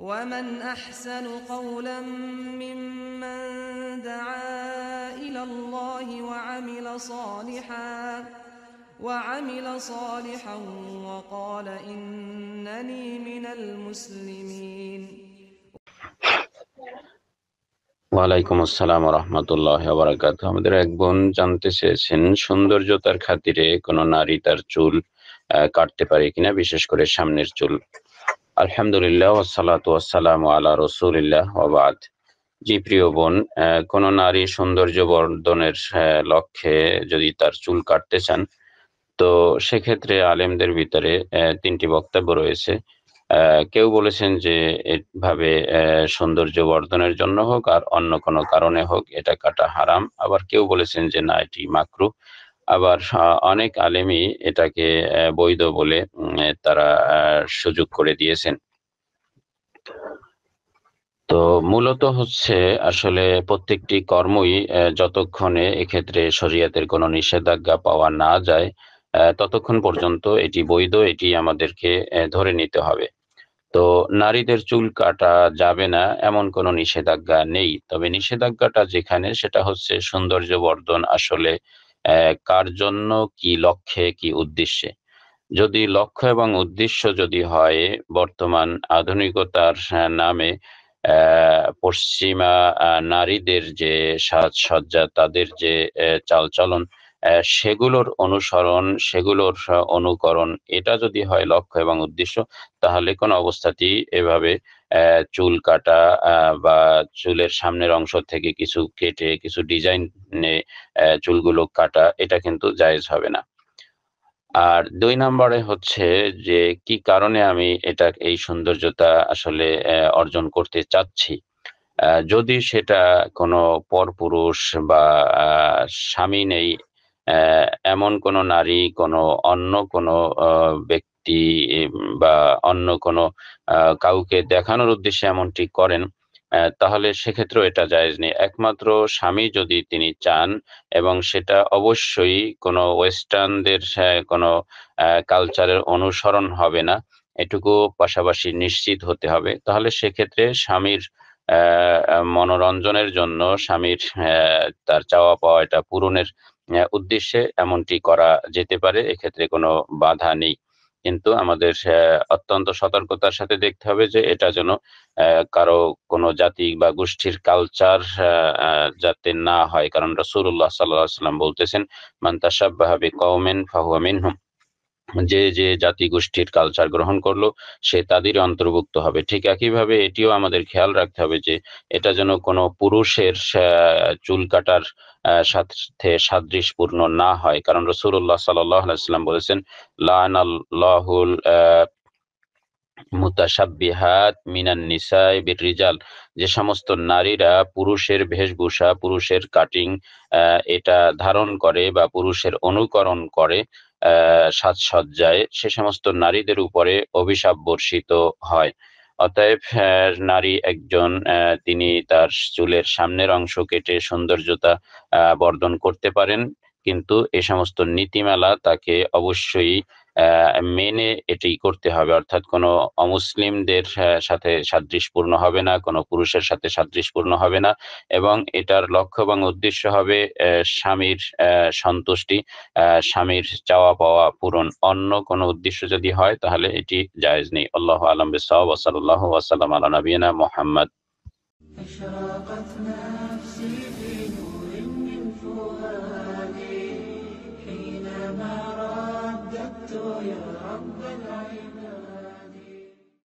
ومن احسن قولا ممن دعا الى الله وعمل صالحا وعمل صالحا وقال انني من المسلمين ওয়ালাইকুম আসসালাম রহমতুল্লাহ বারাকাত আমাদের এক বোন জানতে চেয়েছেন সৌন্দর্যতার খাতিরে কোনো নারী তার চুল কাটতে পারে কিনা বিশেষ করে সামনের চুল আলহামদুলিল্লাহ ওসালাত ওয়াসালাম আলা রসুলিল্লাহ ওবাদ জি প্রিয় বোন কোন নারী সৌন্দর্য বর্ধনের লক্ষ্যে যদি তার চুল কাটতে চান তো সেক্ষেত্রে আলেমদের ভিতরে তিনটি বক্তব্য রয়েছে কেউ বলেছেন যে এভাবে সৌন্দর্য বর্ধনের জন্য হোক আর অন্য কোনো কারণে হোক এটা কাটা হারাম আবার কেউ বলেছেন যে না এটি মাকরু আবার অনেক আলেমি এটাকে বৈধ বলে তারা সুযোগ করে দিয়েছেন তো মূলত হচ্ছে আসলে প্রত্যেকটি কর্মই যতক্ষণে এক্ষেত্রে শরিয়াতের কোনো নিষেধাজ্ঞা পাওয়া না যায় ততক্ষণ পর্যন্ত এটি বৈধ এটি আমাদেরকে ধরে নিতে হবে তো নারীদের চুল কাটা যাবে না এমন কোনো নিষেধাজ্ঞা নেই তবে নিষেধাজ্ঞাটা যেখানে সেটা হচ্ছে সৌন্দর্য বর্ধন আসলে কার জন্য কি লক্ষ্যে কি উদ্দেশ্যে যদি লক্ষ্য এবং উদ্দেশ্য যদি হয় বর্তমান আধুনিকতার নামে পশ্চিমা নারীদের যে সাজসজ্জা তাদের যে চালচলন সেগুলোর অনুসরণ সেগুলোর অনুকরণ এটা যদি হয় লক্ষ্য এবং উদ্দেশ্য তাহলে কোনো অবস্থাতেই এভাবে চুল কাটা বা চুলের সামনের অংশ থেকে কিছু কেটে কিছু ডিজাইন চুলগুলো কাটা এটা কিন্তু জায়েজ হবে না আর দুই নম্বরে হচ্ছে যে কি কারণে আমি এটা এই সৌন্দর্যতা আসলে অর্জন করতে চাচ্ছি যদি সেটা কোনো পরপুরুষ বা স্বামী নেই এমন কোনো নারী কোনো অন্য কোনো ব্যক্তি বা অন্য কোনো কাউকে দেখানোর উদ্দেশ্যে এমনটি করেন তাহলে সেক্ষেত্রেও এটা জায়েজ নেই একমাত্র স্বামী যদি তিনি চান এবং সেটা অবশ্যই কোনো ওয়েস্টার্নদের কোনো কালচারের অনুসরণ হবে না এটুকু পাশাপাশি নিশ্চিত হতে হবে তাহলে সেক্ষেত্রে স্বামীর মনোরঞ্জনের জন্য স্বামীর তার চাওয়া পাওয়া এটা পূরণের উদ্দেশ্যে এমনটি করা যেতে পারে এক্ষেত্রে কোনো বাধা নেই কিন্তু আমাদের অত্যন্ত সতর্কতার সাথে দেখতে হবে যে এটা যেন কারো কোনো জাতি বা গোষ্ঠীর কালচার যাতে না হয় কারণ রসুল্লাহ সাল্লাহ সাল্লাম বলতেছেন মান্তাসাব কৌমেন ফাহুয়া মিনহুম যে যে জাতি গোষ্ঠীর কালচার গ্রহণ করলো সে তাদের অন্তর্ভুক্ত হবে ঠিক একইভাবে এটিও আমাদের খেয়াল রাখতে হবে যে এটা যেন কোনো পুরুষের চুল কাটার সাথে সাদৃশপূর্ণ না হয় কারণ রসুল্লাহ সাল্লাম বলেছেন লাহুল মিনান নিসাই যে সমস্ত নারীরা পুরুষের ভেশভূষা পুরুষের কাটিং এটা ধারণ করে বা পুরুষের অনুকরণ করে সাজসজ্জায় সে সমস্ত নারীদের উপরে অভিশাপ বর্ষিত হয় অতএব নারী একজন তিনি তার চুলের সামনের অংশ কেটে সৌন্দর্যতা বর্ধন করতে পারেন কিন্তু এ সমস্ত নীতিমালা তাকে অবশ্যই মেনে এটি করতে হবে অর্থাৎ কোনো অমুসলিমদের সাথে সাদৃশ্যপূর্ণ হবে না কোনো পুরুষের সাথে সাদৃশ্যপূর্ণ হবে না এবং এটার লক্ষ্য এবং উদ্দেশ্য হবে স্বামীর সন্তুষ্টি স্বামীর চাওয়া পাওয়া পূরণ অন্য কোনো উদ্দেশ্য যদি হয় তাহলে এটি জায়েজ নেই আল্লাহ আলম বিসাহ ওসাল্লাহ ওয়াসাল্লাম আলা নবীনা মোহাম্মদ